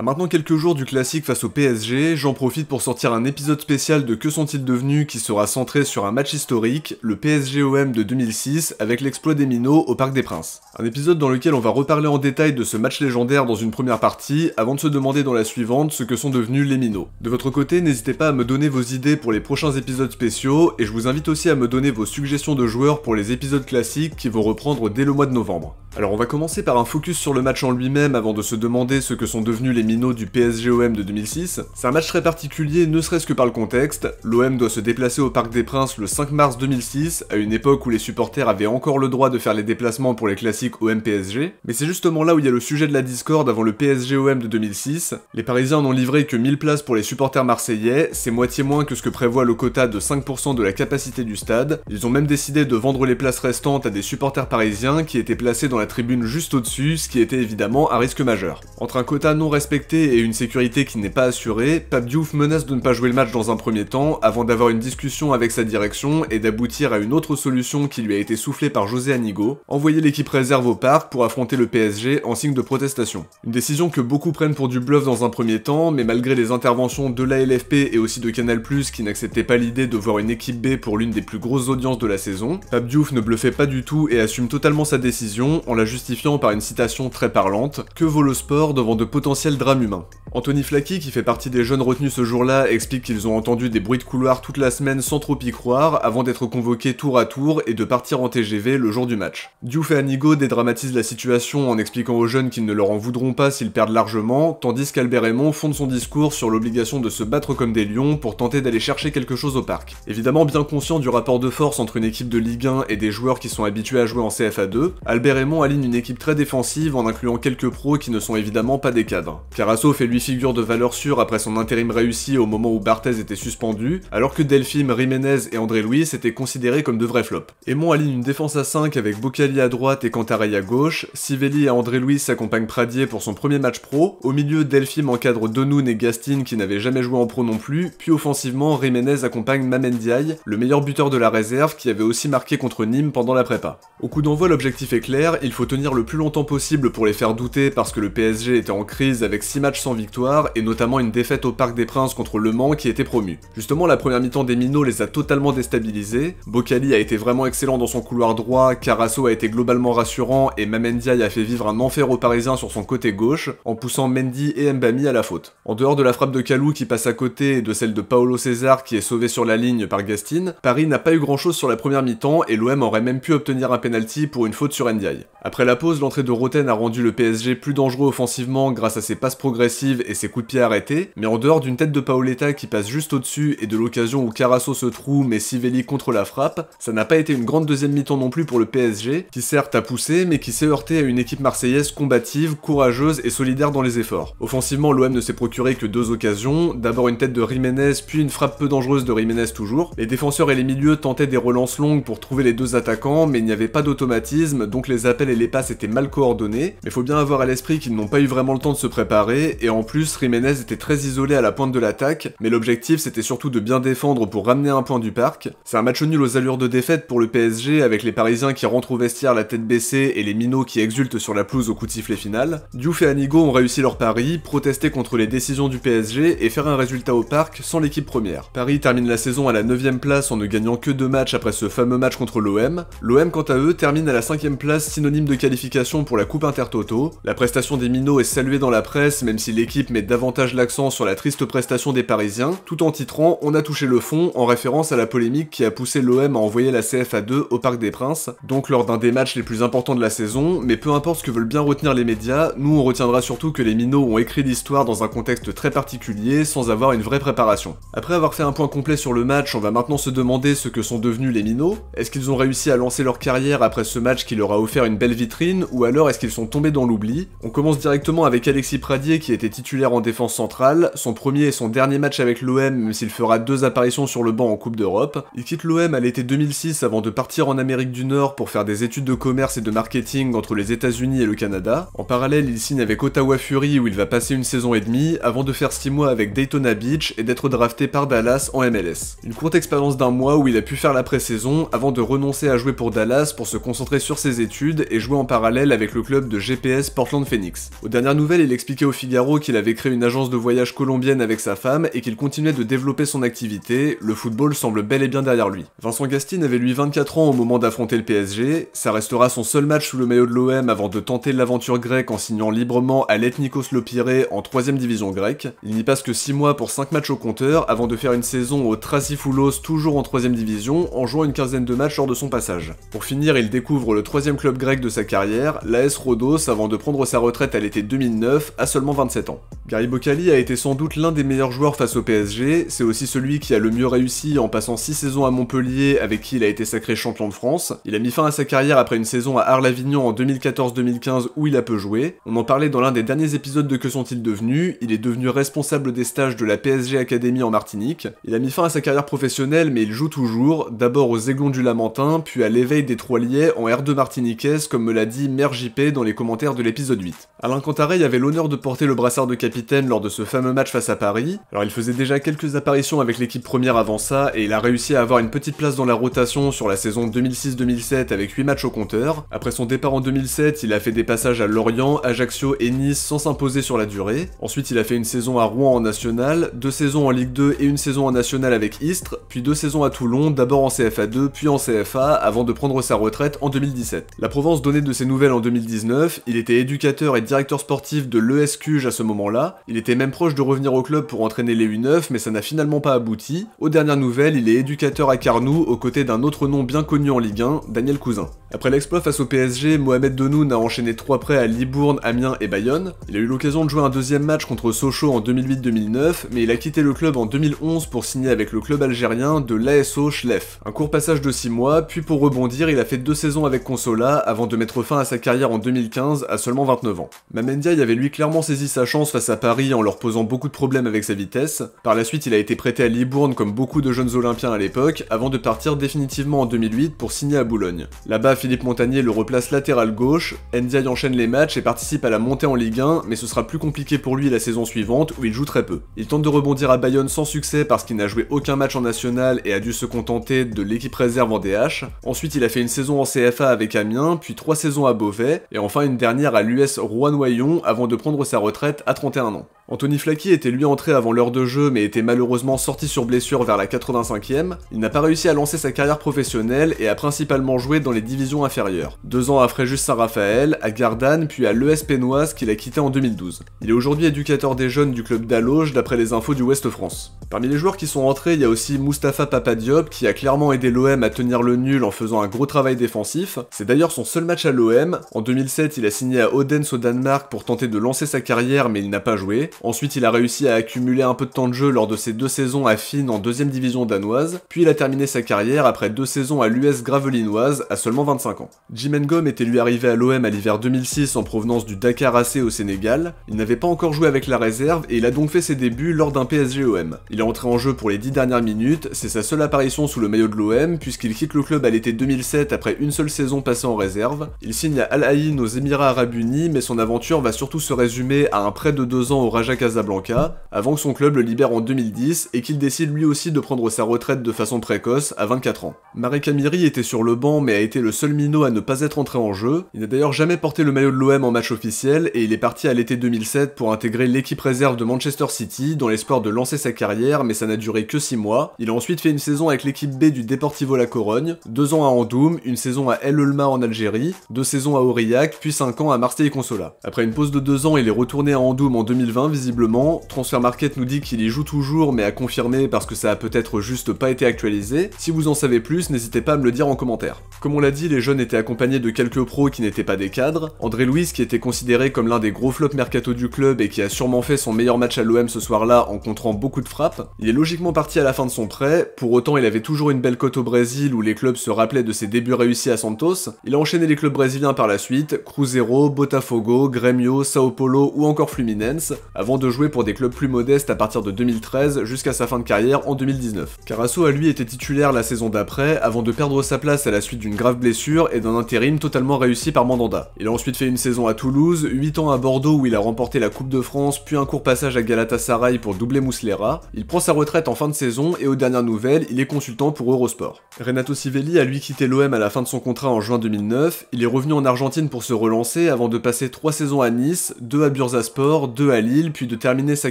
À maintenant quelques jours du classique face au PSG, j'en profite pour sortir un épisode spécial de Que sont-ils devenus qui sera centré sur un match historique, le PSG-OM de 2006 avec l'exploit des Minots au Parc des Princes. Un épisode dans lequel on va reparler en détail de ce match légendaire dans une première partie avant de se demander dans la suivante ce que sont devenus les Minots. De votre côté, n'hésitez pas à me donner vos idées pour les prochains épisodes spéciaux et je vous invite aussi à me donner vos suggestions de joueurs pour les épisodes classiques qui vont reprendre dès le mois de novembre. Alors on va commencer par un focus sur le match en lui-même avant de se demander ce que sont devenus les minots du PSG-OM de 2006. C'est un match très particulier ne serait-ce que par le contexte. L'OM doit se déplacer au Parc des Princes le 5 mars 2006, à une époque où les supporters avaient encore le droit de faire les déplacements pour les classiques OM-PSG. Mais c'est justement là où il y a le sujet de la discorde avant le PSG-OM de 2006. Les Parisiens n'ont livré que 1000 places pour les supporters marseillais, c'est moitié moins que ce que prévoit le quota de 5% de la capacité du stade. Ils ont même décidé de vendre les places restantes à des supporters parisiens qui étaient placés dans la tribune juste au-dessus, ce qui était évidemment un risque majeur. Entre un quota non respecté et une sécurité qui n'est pas assurée, Pape Diouf menace de ne pas jouer le match dans un premier temps, avant d'avoir une discussion avec sa direction et d'aboutir à une autre solution qui lui a été soufflée par José Anigo, envoyer l'équipe réserve au parc pour affronter le PSG en signe de protestation. Une décision que beaucoup prennent pour du bluff dans un premier temps, mais malgré les interventions de la LFP et aussi de Canal+, qui n'acceptaient pas l'idée de voir une équipe B pour l'une des plus grosses audiences de la saison, Pape Diouf ne bluffait pas du tout et assume totalement sa décision, en la justifiant par une citation très parlante Que vaut le sport devant de potentiels drames humains Anthony Flacky, qui fait partie des jeunes retenus ce jour-là, explique qu'ils ont entendu des bruits de couloir toute la semaine sans trop y croire, avant d'être convoqués tour à tour et de partir en TGV le jour du match. Diouf et Anigo dédramatisent la situation en expliquant aux jeunes qu'ils ne leur en voudront pas s'ils perdent largement, tandis qu'Albert Raymond fonde son discours sur l'obligation de se battre comme des lions pour tenter d'aller chercher quelque chose au parc. Évidemment bien conscient du rapport de force entre une équipe de Ligue 1 et des joueurs qui sont habitués à jouer en CFA 2, Albert aligne une équipe très défensive en incluant quelques pros qui ne sont évidemment pas des cadres. Carasso fait lui figure de valeur sûre après son intérim réussi au moment où Barthez était suspendu, alors que Delphine, Jiménez et André Louis étaient considérés comme de vrais flops. Aimon aligne une défense à 5 avec Bocali à droite et Cantarelli à gauche, Siveli et André Louis accompagnent Pradier pour son premier match pro, au milieu Delphine encadre Donoun et Gastine qui n'avaient jamais joué en pro non plus, puis offensivement Jiménez accompagne Mamendiaï, le meilleur buteur de la réserve qui avait aussi marqué contre Nîmes pendant la prépa. Au coup d'envoi l'objectif est clair, il faut tenir le plus longtemps possible pour les faire douter parce que le PSG était en crise avec 6 matchs sans victoire et notamment une défaite au Parc des Princes contre Le Mans qui était promu. Justement, la première mi-temps des Minots les a totalement déstabilisés. Bocali a été vraiment excellent dans son couloir droit, Carasso a été globalement rassurant et Mamendiaï a fait vivre un enfer aux Parisiens sur son côté gauche en poussant Mendy et Mbami à la faute. En dehors de la frappe de Kalou qui passe à côté et de celle de Paolo César qui est sauvé sur la ligne par Gastine, Paris n'a pas eu grand chose sur la première mi-temps et l'OM aurait même pu obtenir un penalty pour une faute sur Ndiaye. Après la pause, l'entrée de Roten a rendu le PSG plus dangereux offensivement grâce à ses passes progressives et ses coups de pied arrêtés, mais en dehors d'une tête de Paoletta qui passe juste au-dessus et de l'occasion où Carasso se trouve mais Sivelli contre la frappe, ça n'a pas été une grande deuxième mi-temps non plus pour le PSG, qui certes à pousser mais qui s'est heurté à une équipe marseillaise combative, courageuse et solidaire dans les efforts. Offensivement, l'OM ne s'est procuré que deux occasions, d'abord une tête de Jiménez puis une frappe peu dangereuse de Jiménez toujours. Les défenseurs et les milieux tentaient des relances longues pour trouver les deux attaquants mais il n'y avait pas d'automatisme donc les appels et les passes étaient mal coordonnées, mais faut bien avoir à l'esprit qu'ils n'ont pas eu vraiment le temps de se préparer, et en plus, Jiménez était très isolé à la pointe de l'attaque, mais l'objectif c'était surtout de bien défendre pour ramener un point du parc. C'est un match nul aux allures de défaite pour le PSG, avec les Parisiens qui rentrent au vestiaire la tête baissée et les minots qui exultent sur la pelouse au coup de sifflet final. Diouf et Anigo ont réussi leur pari, protester contre les décisions du PSG et faire un résultat au parc sans l'équipe première. Paris termine la saison à la 9ème place en ne gagnant que deux matchs après ce fameux match contre l'OM. L'OM quant à eux termine à la 5ème place synonyme de qualification pour la Coupe Intertoto. La prestation des Minots est saluée dans la presse, même si l'équipe met davantage l'accent sur la triste prestation des Parisiens, tout en titrant On a touché le fond en référence à la polémique qui a poussé l'OM à envoyer la CFA2 au Parc des Princes, donc lors d'un des matchs les plus importants de la saison, mais peu importe ce que veulent bien retenir les médias, nous on retiendra surtout que les Minos ont écrit l'histoire dans un contexte très particulier sans avoir une vraie préparation. Après avoir fait un point complet sur le match, on va maintenant se demander ce que sont devenus les Minos. Est-ce qu'ils ont réussi à lancer leur carrière après ce match qui leur a offert une belle vitrine, ou alors est-ce qu'ils sont tombés dans l'oubli On commence directement avec Alexis Pradier qui était titulaire en défense centrale, son premier et son dernier match avec l'OM même s'il fera deux apparitions sur le banc en Coupe d'Europe. Il quitte l'OM à l'été 2006 avant de partir en Amérique du Nord pour faire des études de commerce et de marketing entre les États-Unis et le Canada. En parallèle, il signe avec Ottawa Fury où il va passer une saison et demie avant de faire 6 mois avec Daytona Beach et d'être drafté par Dallas en MLS. Une courte expérience d'un mois où il a pu faire la pré-saison avant de renoncer à jouer pour Dallas pour se concentrer sur ses études et joué en parallèle avec le club de GPS Portland Phoenix. Aux dernières nouvelles, il expliquait au Figaro qu'il avait créé une agence de voyage colombienne avec sa femme et qu'il continuait de développer son activité, le football semble bel et bien derrière lui. Vincent Gastine avait lui 24 ans au moment d'affronter le PSG, ça restera son seul match sous le maillot de l'OM avant de tenter l'aventure grecque en signant librement à l'Ethnikos Lopiré en 3ème division grecque. Il n'y passe que 6 mois pour 5 matchs au compteur avant de faire une saison au Trasifoulos toujours en 3ème division en jouant une quinzaine de matchs lors de son passage. Pour finir, il découvre le 3ème club grec de sa carrière, l'AS Rodos, avant de prendre sa retraite à l'été 2009, a seulement 27 ans. Gary Boccali a été sans doute l'un des meilleurs joueurs face au PSG, c'est aussi celui qui a le mieux réussi en passant 6 saisons à Montpellier avec qui il a été sacré champion de France. Il a mis fin à sa carrière après une saison à Arles-Avignon en 2014-2015 où il a peu joué. On en parlait dans l'un des derniers épisodes de Que sont-ils devenus, il est devenu responsable des stages de la PSG Academy en Martinique. Il a mis fin à sa carrière professionnelle mais il joue toujours, d'abord aux Aiglons du Lamentin, puis à l'éveil des Trois en R2 martiniquaise comme me l'a dit Mère JP dans les commentaires de l'épisode 8. Alain Cantarey avait l'honneur de porter le brassard de capitaine lors de ce fameux match face à Paris. Alors il faisait déjà quelques apparitions avec l'équipe première avant ça, et il a réussi à avoir une petite place dans la rotation sur la saison 2006-2007 avec 8 matchs au compteur. Après son départ en 2007, il a fait des passages à Lorient, Ajaccio et Nice sans s'imposer sur la durée. Ensuite, il a fait une saison à Rouen en National, deux saisons en Ligue 2 et une saison en National avec Istres, puis deux saisons à Toulon, d'abord en CFA 2, puis en CFA, avant de prendre sa retraite en 2017. La Provence Donné de ses nouvelles en 2019, il était éducateur et directeur sportif de l'ESQJ à ce moment-là, il était même proche de revenir au club pour entraîner les U9, mais ça n'a finalement pas abouti. Aux dernières nouvelles, il est éducateur à Carnoux aux côtés d'un autre nom bien connu en Ligue 1, Daniel Cousin. Après l'exploit face au PSG, Mohamed Donoun a enchaîné trois prêts à Libourne, Amiens et Bayonne. Il a eu l'occasion de jouer un deuxième match contre Sochaux en 2008-2009, mais il a quitté le club en 2011 pour signer avec le club algérien de l'ASO Chlef. Un court passage de 6 mois, puis pour rebondir, il a fait deux saisons avec Consola avant de mettre fin à sa carrière en 2015 à seulement 29 ans. Mamendia avait lui clairement saisi sa chance face à Paris en leur posant beaucoup de problèmes avec sa vitesse. Par la suite, il a été prêté à Libourne comme beaucoup de jeunes Olympiens à l'époque, avant de partir définitivement en 2008 pour signer à Boulogne. Là-bas, Philippe Montagnier le replace latéral gauche, Ndiaye enchaîne les matchs et participe à la montée en Ligue 1, mais ce sera plus compliqué pour lui la saison suivante où il joue très peu. Il tente de rebondir à Bayonne sans succès parce qu'il n'a joué aucun match en national et a dû se contenter de l'équipe réserve en DH. Ensuite, il a fait une saison en CFA avec Amiens, puis trois saisons à Beauvais, et enfin une dernière à l'US Rouen-Noyon avant de prendre sa retraite à 31 ans. Anthony Flaky était lui entré avant l'heure de jeu mais était malheureusement sorti sur blessure vers la 85e, il n'a pas réussi à lancer sa carrière professionnelle et a principalement joué dans les divisions inférieures, deux ans à Fréjus Saint-Raphaël, à Gardanne puis à l'ES Pénoise qu'il a quitté en 2012. Il est aujourd'hui éducateur des jeunes du club d'Alloge d'après les infos du Ouest France. Parmi les joueurs qui sont entrés, il y a aussi Mustapha Papadiop qui a clairement aidé l'OM à tenir le nul en faisant un gros travail défensif. C'est d'ailleurs son seul match à l'OM. En 2007, il a signé à Odense au Danemark pour tenter de lancer sa carrière mais il n'a pas joué. Ensuite, il a réussi à accumuler un peu de temps de jeu lors de ses deux saisons à Finn en deuxième division danoise, puis il a terminé sa carrière après deux saisons à l'US Gravelinoise à seulement 25 ans. Jim Engom était lui arrivé à l'OM à l'hiver 2006 en provenance du Dakar AC au Sénégal, il n'avait pas encore joué avec la réserve et il a donc fait ses débuts lors d'un PSG-OM. Il est entré en jeu pour les 10 dernières minutes, c'est sa seule apparition sous le maillot de l'OM puisqu'il quitte le club à l'été 2007 après une seule saison passée en réserve. Il signe à Al aïn aux Émirats Arabes Unis mais son aventure va surtout se résumer à un prêt de deux ans au à Casablanca, avant que son club le libère en 2010 et qu'il décide lui aussi de prendre sa retraite de façon précoce à 24 ans. Marek Amiri était sur le banc mais a été le seul minot à ne pas être entré en jeu, il n'a d'ailleurs jamais porté le maillot de l'OM en match officiel et il est parti à l'été 2007 pour intégrer l'équipe réserve de Manchester City dans l'espoir de lancer sa carrière mais ça n'a duré que 6 mois. Il a ensuite fait une saison avec l'équipe B du Deportivo La Corogne, 2 ans à Andoum, une saison à El Olma en Algérie, 2 saisons à Aurillac, puis 5 ans à Marseille-Consola. Après une pause de 2 ans, il est retourné à Andoum en 2020 visiblement. Transfer Market nous dit qu'il y joue toujours, mais a confirmé parce que ça a peut-être juste pas été actualisé. Si vous en savez plus, n'hésitez pas à me le dire en commentaire. Comme on l'a dit, les jeunes étaient accompagnés de quelques pros qui n'étaient pas des cadres. André Luiz, qui était considéré comme l'un des gros flops mercato du club et qui a sûrement fait son meilleur match à l'OM ce soir-là en contrant beaucoup de frappes, il est logiquement parti à la fin de son prêt. Pour autant, il avait toujours une belle cote au Brésil où les clubs se rappelaient de ses débuts réussis à Santos. Il a enchaîné les clubs brésiliens par la suite, Cruzeiro, Botafogo, Grêmio, Sao Paulo ou encore Fluminense, avant de jouer pour des clubs plus modestes à partir de 2013 jusqu'à sa fin de carrière en 2019. Carasso a lui été titulaire la saison d'après, avant de perdre sa place à la suite d'une grave blessure et d'un intérim totalement réussi par Mandanda. Il a ensuite fait une saison à Toulouse, 8 ans à Bordeaux où il a remporté la Coupe de France, puis un court passage à Galatasaray pour doubler Mouslera. Il prend sa retraite en fin de saison et aux dernières nouvelles, il est consultant pour Eurosport. Renato Civelli a lui quitté l'OM à la fin de son contrat en juin 2009, il est revenu en Argentine pour se relancer avant de passer 3 saisons à Nice, 2 à Bursasport, 2 à Lille, puis de terminer sa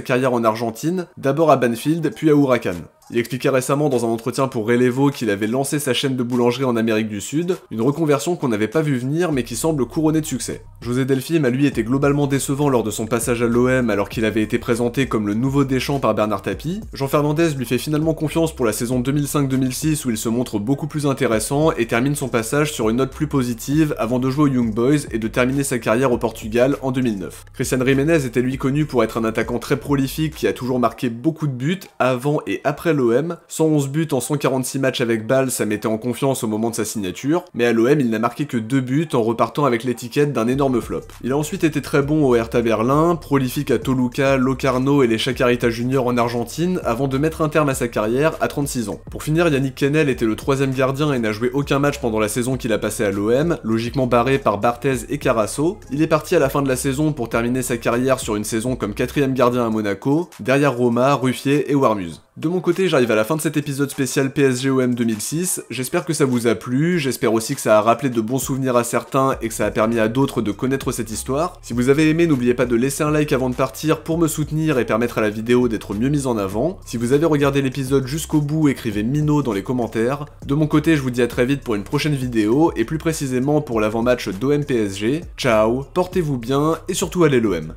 carrière en Argentine, d'abord à Banfield, puis à Huracan. Il expliquait récemment dans un entretien pour Relevo qu'il avait lancé sa chaîne de boulangerie en Amérique du Sud, une reconversion qu'on n'avait pas vu venir mais qui semble couronnée de succès. José Delphine a lui été globalement décevant lors de son passage à l'OM alors qu'il avait été présenté comme le nouveau Deschamps par Bernard Tapie. Jean Fernandez lui fait finalement confiance pour la saison 2005-2006 où il se montre beaucoup plus intéressant et termine son passage sur une note plus positive avant de jouer aux Young Boys et de terminer sa carrière au Portugal en 2009. Christian Riménez était lui connu pour être un attaquant très prolifique qui a toujours marqué beaucoup de buts avant et après le l'OM. 111 buts en 146 matchs avec Ball, ça mettait en confiance au moment de sa signature, mais à l'OM, il n'a marqué que 2 buts en repartant avec l'étiquette d'un énorme flop. Il a ensuite été très bon au Hertha Berlin, prolifique à Toluca, Locarno et les Chacarita juniors en Argentine, avant de mettre un terme à sa carrière à 36 ans. Pour finir, Yannick Kennel était le troisième gardien et n'a joué aucun match pendant la saison qu'il a passé à l'OM, logiquement barré par Barthez et Carasso. Il est parti à la fin de la saison pour terminer sa carrière sur une saison comme quatrième gardien à Monaco, derrière Roma, Ruffier et Warmuse. De mon côté, j'arrive à la fin de cet épisode spécial OM 2006. J'espère que ça vous a plu, j'espère aussi que ça a rappelé de bons souvenirs à certains et que ça a permis à d'autres de connaître cette histoire. Si vous avez aimé, n'oubliez pas de laisser un like avant de partir pour me soutenir et permettre à la vidéo d'être mieux mise en avant. Si vous avez regardé l'épisode jusqu'au bout, écrivez Mino dans les commentaires. De mon côté, je vous dis à très vite pour une prochaine vidéo et plus précisément pour l'avant-match d'OM PSG. Ciao, portez-vous bien et surtout allez l'OM.